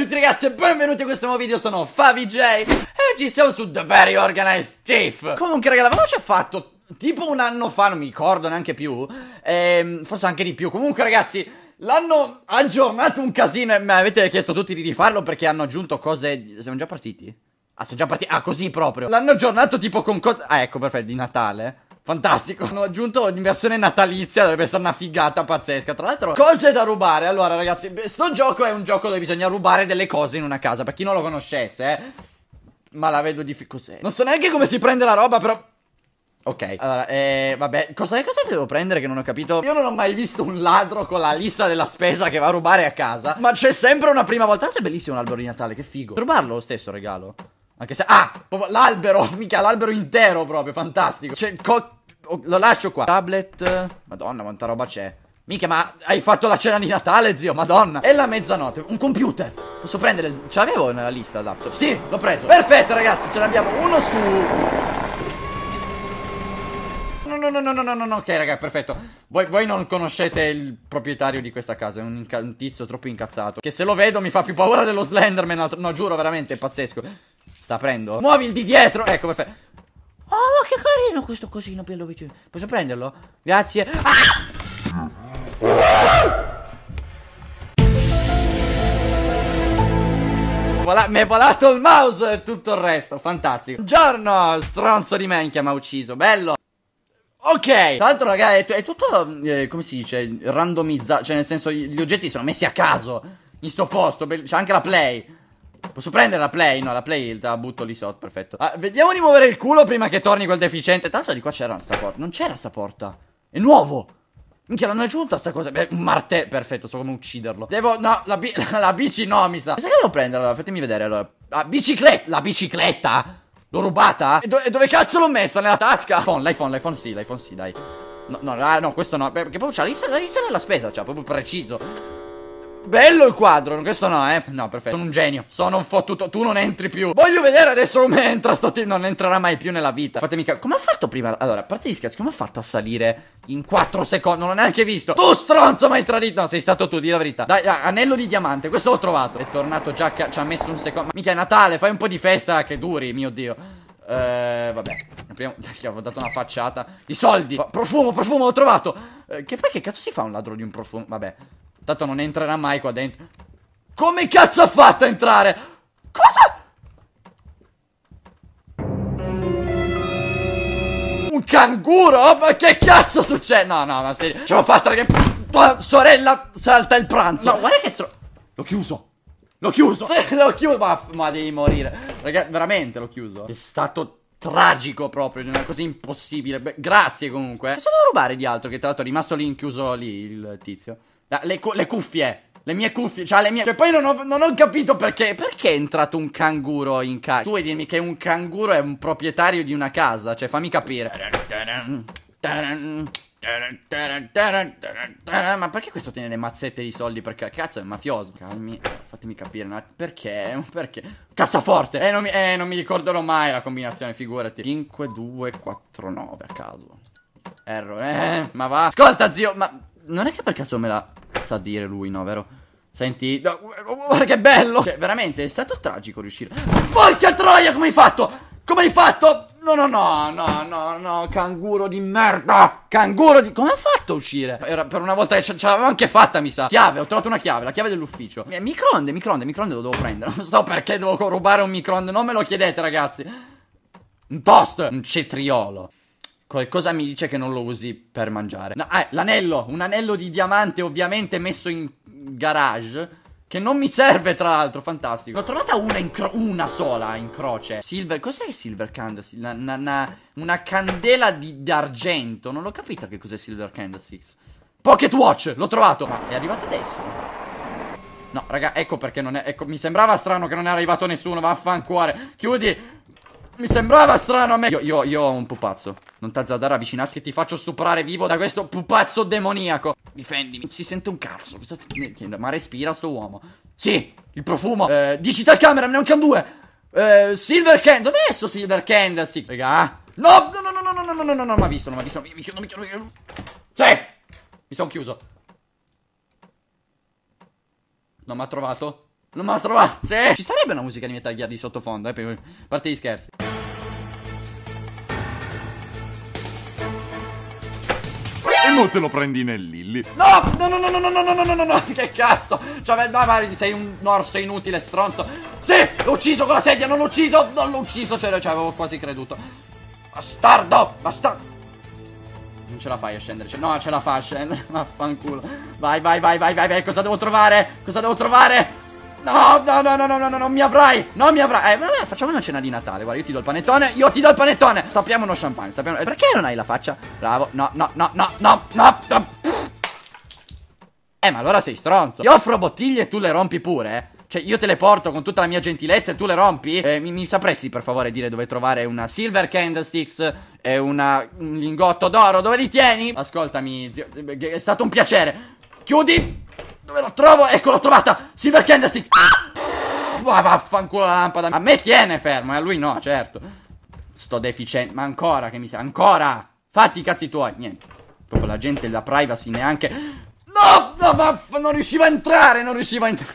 a tutti ragazzi e benvenuti a questo nuovo video, sono FaviJ e oggi siamo su The Very Organized Thief Comunque ragazzi, l'avevamo già fatto tipo un anno fa, non mi ricordo neanche più, ehm, forse anche di più Comunque ragazzi, l'hanno aggiornato un casino e mi avete chiesto tutti di rifarlo perché hanno aggiunto cose... siamo già partiti? Ah, siamo già partiti? Ah, così proprio L'hanno aggiornato tipo con cose... Ah, ecco, perfetto, di Natale Fantastico, hanno aggiunto in versione natalizia, dovrebbe essere una figata pazzesca. Tra l'altro, cose da rubare. Allora, ragazzi, sto gioco è un gioco dove bisogna rubare delle cose in una casa. Per chi non lo conoscesse, eh. Ma la vedo di cos'è. Non so neanche come si prende la roba, però. Ok, allora, eh, vabbè, cosa, cosa devo prendere che non ho capito? Io non ho mai visto un ladro con la lista della spesa che va a rubare a casa, ma c'è sempre una prima volta. Tanto è bellissimo un albero di Natale, che figo. Rubarlo lo stesso regalo. Anche se... Ah! L'albero! Mica, l'albero intero proprio, fantastico. C'è... Co- oh, lo lascio qua. Tablet. Madonna, quanta roba c'è. Mica, ma hai fatto la cena di Natale, zio, madonna. È la mezzanotte, un computer. Posso prendere... Ce l'avevo nella lista il laptop. Sì, l'ho preso. Perfetto, ragazzi, ce l'abbiamo uno su... No, no, no, no, no, no, no, ok, raga, perfetto. Voi, voi, non conoscete il proprietario di questa casa, è un, un, tizio troppo incazzato. Che se lo vedo mi fa più paura dello Slenderman, altro... no, giuro, veramente, è pazzesco. Sta aprendo. Muovi il di dietro, ecco, perfetto che carino questo cosino per vicino. Posso prenderlo? Grazie. Ah! mi è volato il mouse e tutto il resto, fantastico. Buongiorno, stronzo di menchia mi ha ucciso, bello. Ok, tra l'altro ragazzi è, è tutto, eh, come si dice, randomizzato, cioè nel senso gli oggetti sono messi a caso in sto posto, c'è anche la play. Posso prendere la play? No, la play la butto lì sotto, perfetto ah, Vediamo di muovere il culo prima che torni quel deficiente Tanto di qua c'era sta porta Non c'era sta porta È nuovo Minchia, l'hanno aggiunta sta cosa Beh, un perfetto, so come ucciderlo Devo, no, la, bi la bici no, mi sa Sai che devo prendere, allora, fatemi vedere, allora La bicicletta, la bicicletta L'ho rubata? E, do e, dove cazzo l'ho messa? Nella tasca? L'iPhone, l'iPhone, l'iPhone sì, l'iPhone sì, dai No, no, ah, no, questo no Perché proprio c'ha la lista della spesa, cioè, proprio preciso Bello il quadro, questo no, eh. No, perfetto. Sono un genio. Sono un fottuto. Tu non entri più. Voglio vedere adesso come entra sto team. Non entrerà mai più nella vita. Fatemi capire. Come ha fatto prima? Allora, a parte gli scherzi, come ha fatto a salire in 4 secondi? Non l'ho neanche visto. Tu stronzo, mi tradito. No, sei stato tu, di la verità. Dai, dai, anello di diamante. Questo l'ho trovato. È tornato già. Che ci ha messo un secondo. Mica è Natale, fai un po' di festa che duri, mio dio. Eh, vabbè. Prima gli avevo dato una facciata. I soldi. Profumo, profumo, l'ho trovato. Eh, che poi che cazzo si fa un ladro di un profumo? Vabbè. Tanto non entrerà mai qua dentro. Come cazzo ha fatto a entrare? Cosa? Un canguro? Oh, ma che cazzo succede? No, no, ma serio. Ce l'ho fatta che... Tua sorella salta il pranzo. No, guarda che stro... L'ho chiuso. L'ho chiuso! l'ho chiuso! Ma, ma, devi morire! Ragazzi, veramente l'ho chiuso. È stato tragico proprio, non è così impossibile. Beh, grazie comunque. Cosa devo rubare di altro? Che tra l'altro è rimasto lì inchiuso lì il tizio. La, le, le, cuffie. Le mie cuffie, cioè le mie... Che cioè, poi non ho, non ho capito perché... Perché è entrato un canguro in casa? Tu vuoi dirmi che un canguro è un proprietario di una casa? Cioè, fammi capire. Ma perché questo tiene le mazzette di soldi? Perché cazzo è mafioso. Calmi, fatemi capire. No? Perché? Perché? Cassaforte! Eh non, mi, eh, non mi ricorderò mai la combinazione, figurati. 5, 2, 4, 9 a caso. Errore. Eh, ma va. Ascolta, zio, ma non è che per caso me la sa dire lui, no, vero? Senti, no, guarda che bello! Cioè, veramente, è stato tragico riuscire... Porca troia, come hai fatto? Come hai fatto? No, no, no, no, no, no, canguro di merda! Canguro di... Come ha fatto a uscire? Era per una volta che ce, l'avevo anche fatta, mi sa. Chiave, ho trovato una chiave, la chiave dell'ufficio. Eh, microonde, microonde, microonde lo devo prendere. Non so perché devo rubare un microonde, non me lo chiedete, ragazzi. Un toast, un cetriolo. Qualcosa mi dice che non lo usi per mangiare. No, eh, l'anello, un anello di diamante ovviamente messo in garage. Che non mi serve, tra l'altro, fantastico. L'ho trovata una, una sola in croce. Silver, cos'è Silver Candlestick? Una, una, una, una candela di, d'argento. Non l'ho capito che cos'è Silver Candlesticks. Pocket Watch, l'ho trovato. Ma è arrivato adesso. No, raga, ecco perché non è... Ecco, mi sembrava strano che non è arrivato nessuno, vaffanculo. Chiudi... Mi sembrava strano a me. Io, io, io ho un pupazzo. Non t'azzardare, avvicinati che ti faccio stuprare vivo da questo pupazzo demoniaco. Difendimi. Si sente un cazzo. Ma respira sto uomo. Sì, il profumo. Eh, digital camera, ne ho un due. Eh, Silver Can. è sto Silver Candlestick? Sì. Raga. No, no, no, no, no, no, no, no, no, non mi ha visto, non mi ha visto. mi chiudo, mi chiudo, mi chiudo. Sì. Mi sono chiuso. Non mi ha trovato. Non me l'ha trovato. Sì. Ci sarebbe una musica di Metal Gear di sottofondo, eh, per... parte gli scherzi. E non te lo prendi nel Lilli. No, no, no, no, no, no, no, no, no, no, no, che cazzo. Cioè, ma, ma sei un orso inutile, stronzo. Sì, l'ho ucciso con la sedia, non l'ho ucciso, non l'ho ucciso, cioè, cioè, avevo quasi creduto. Bastardo, bastardo. Non ce la fai a scendere. No, ce la fa a scendere. Vaffanculo. Vai, vai, vai, vai, vai, vai. Cosa devo trovare? Cosa devo trovare? No, no, no, no, no, no, no, non mi avrai Non mi avrai Eh, vabbè, facciamo una cena di Natale Guarda, io ti do il panettone Io ti do il panettone Sappiamo uno champagne sappiamo... Perché non hai la faccia? Bravo No, no, no, no, no, no, no. Eh, ma allora sei stronzo Ti offro bottiglie e tu le rompi pure, eh cioè, io te le porto con tutta la mia gentilezza e tu le rompi? Eh, mi, mi, sapresti per favore dire dove trovare una silver candlesticks e una, un lingotto d'oro? Dove li tieni? Ascoltami, zio, è stato un piacere. Chiudi! Dove la trovo? Ecco, l'ho trovata! Silver Candlestick! Ah! Va, vaffanculo la lampada. A me tiene fermo, e eh, a lui no, certo. Sto deficiente. Ma ancora, che mi sa... Ancora! Fatti i cazzi tuoi! Niente. Proprio la gente, la privacy neanche... No! No, vaff... Non riusciva a entrare, non riusciva a entrare.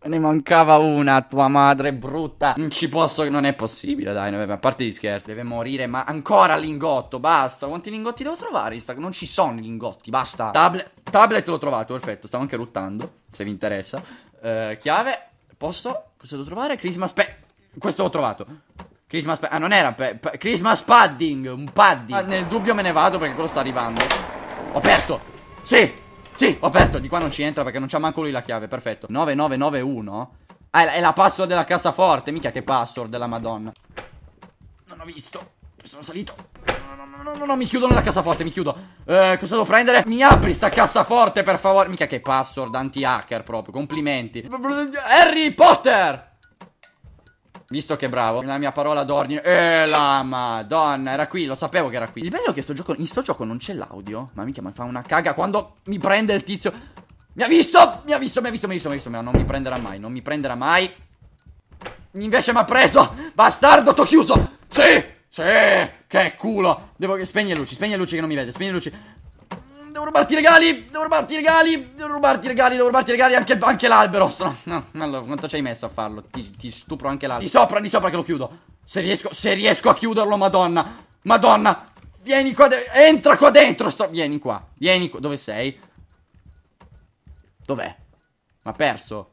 Ne mancava una, tua madre brutta. Non ci posso. Non è possibile, dai. A parte gli scherzi, deve morire. Ma ancora lingotto. Basta. Quanti lingotti devo trovare? Non ci sono i lingotti. Basta. Tablet. Tablet l'ho trovato, perfetto. Stavo anche ruttando, se vi interessa. Eh, chiave, posto. Cosa devo trovare? Christmas pad. Questo l'ho trovato. Christmas pad. Ah, non era pe- pa- Christmas padding. Un padding. Ah, nel dubbio me ne vado perché quello sta arrivando. Ho aperto. Sì. Sì, ho aperto. Di qua non ci entra perché non c'ha manco lui la chiave. Perfetto. 9991. Ah, è la, è la password della cassaforte. Mica che password della Madonna. Non ho visto. Sono salito no, no, no, no, mi chiudo nella cassaforte, mi chiudo. Eh, cosa devo prendere? Mi apri sta cassaforte, per favore. Mica che password anti-hacker proprio, complimenti. Harry Potter! Visto che bravo, la mia parola d'ordine. E la madonna, era qui, lo sapevo che era qui. Il bello è che sto gioco, in sto gioco non c'è l'audio. Ma mica, ma fa una caga quando mi prende il tizio. Mi ha visto, mi ha visto, mi ha visto, mi ha visto, mi ha visto. non mi prenderà mai, non mi prenderà mai. Invece mi ha preso. Bastardo, t'ho chiuso. Sì, sì. Che culo. Devo... Spegni le luci, spegni le luci che non mi vede, spegni le luci. Devo rubarti i regali, devo rubarti i regali, devo rubarti i regali, devo rubarti i regali, anche, anche l'albero. Sono... No, allora, quanto ci hai messo a farlo? Ti, ti stupro anche l'albero. Di sopra, di sopra che lo chiudo. Se riesco, se riesco a chiuderlo, madonna. Madonna. Vieni qua, entra qua dentro. Sto... Vieni qua, vieni qua. Dove sei? Dov'è? Ma perso?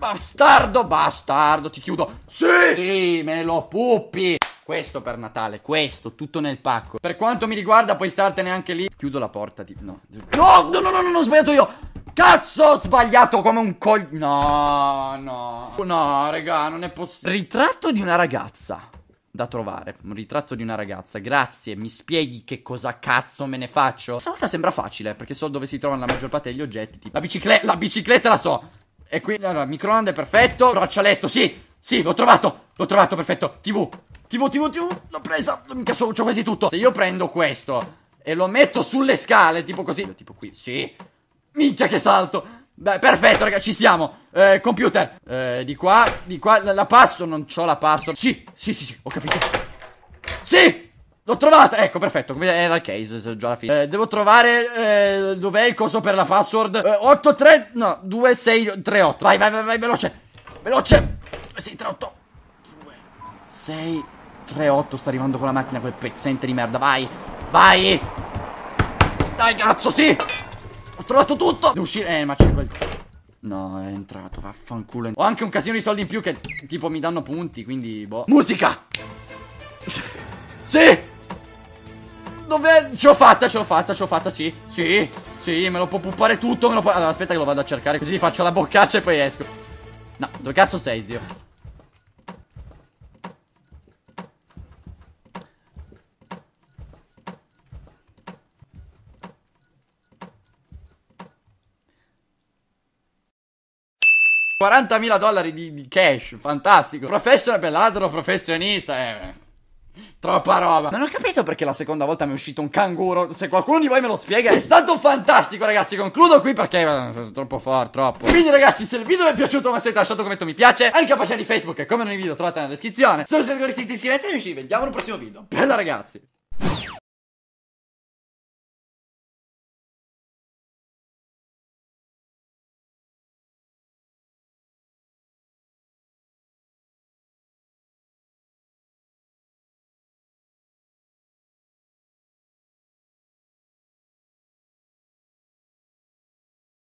Bastardo, bastardo, ti chiudo. Sì! Sì, me lo puppi. Questo per Natale, questo, tutto nel pacco. Per quanto mi riguarda, puoi startene anche lì. Chiudo la porta ti... No, no, no, no, no, no ho sbagliato io. Cazzo, ho sbagliato come un col... No, no. No, raga, non è possibile. Ritratto di una ragazza da trovare. Un ritratto di una ragazza. Grazie, mi spieghi che cosa cazzo me ne faccio? Questa volta sembra facile, perché so dove si trovano la maggior parte degli oggetti. Tipo... La bicicletta, la bicicletta la so. E qui, allora, microonde, perfetto. Braccialetto, sì, sì, l'ho trovato. L'ho trovato, perfetto. TV, TV, TV, TV. L'ho presa. Mica so, c'ho quasi tutto. Se io prendo questo e lo metto sulle scale, tipo così. Tipo qui, sì. Minchia che salto. Beh, perfetto, raga, ci siamo. Eh, computer. Eh, di qua, di qua, la, la passo. Non c'ho la passo. Sì, sì, sì, sì, ho capito. Sì! L'ho trovata, ecco, perfetto, era il case, già alla fine. Eh, devo trovare, eh, dov'è il coso per la password? Eh, 3, no, 3, 8. vai, vai, vai, vai, veloce, veloce, 3, 8. 3, 8. sta arrivando con la macchina quel pezzente di merda, vai, vai, dai, cazzo, sì, ho trovato tutto, devo uscire, eh, ma c'è quel... No, è entrato, vaffanculo. Ho anche un casino di soldi in più che, tipo, mi danno punti, quindi, boh. Musica! sì! Dove... Ce l'ho fatta, ce l'ho fatta, ce l'ho fatta, sì Sì, sì, me lo può puppare tutto me lo può... Allora, aspetta che lo vado a cercare Così faccio la boccaccia e poi esco No, dove cazzo sei, zio? $40.000 dollari di, di, cash, fantastico. Professore per ladro, professionista, eh. Troppa roba. Non ho capito perché la seconda volta mi è uscito un canguro. Se qualcuno di voi me lo spiega, è stato fantastico, ragazzi. Concludo qui perché eh, troppo forte, troppo. Quindi, ragazzi, se il video vi è piaciuto, ma siete lasciato un commento mi piace. Anche la pagina di Facebook, come nei video, trovate nella descrizione. Se non siete ancora iscritti, iscrivetevi, ci Vediamo nel prossimo video. Bella, ragazzi.